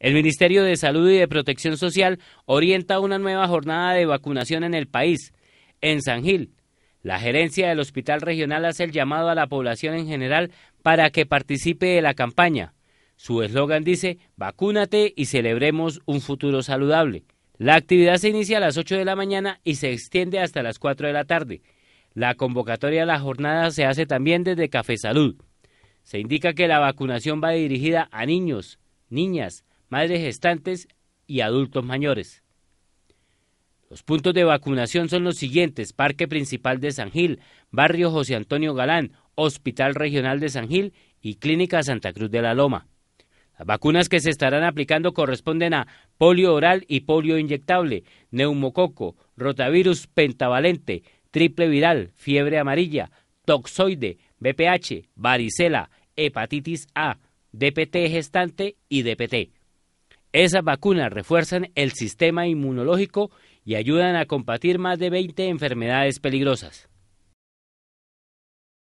El Ministerio de Salud y de Protección Social orienta una nueva jornada de vacunación en el país. En San Gil, la gerencia del Hospital Regional hace el llamado a la población en general para que participe de la campaña. Su eslogan dice, vacúnate y celebremos un futuro saludable. La actividad se inicia a las 8 de la mañana y se extiende hasta las 4 de la tarde. La convocatoria a la jornada se hace también desde Café Salud. Se indica que la vacunación va dirigida a niños, niñas, madres gestantes y adultos mayores. Los puntos de vacunación son los siguientes, Parque Principal de San Gil, Barrio José Antonio Galán, Hospital Regional de San Gil y Clínica Santa Cruz de la Loma. Las vacunas que se estarán aplicando corresponden a polio oral y polio inyectable, neumococo, rotavirus pentavalente, triple viral, fiebre amarilla, toxoide, BPH, varicela, hepatitis A, DPT gestante y DPT. Esas vacunas refuerzan el sistema inmunológico y ayudan a combatir más de 20 enfermedades peligrosas.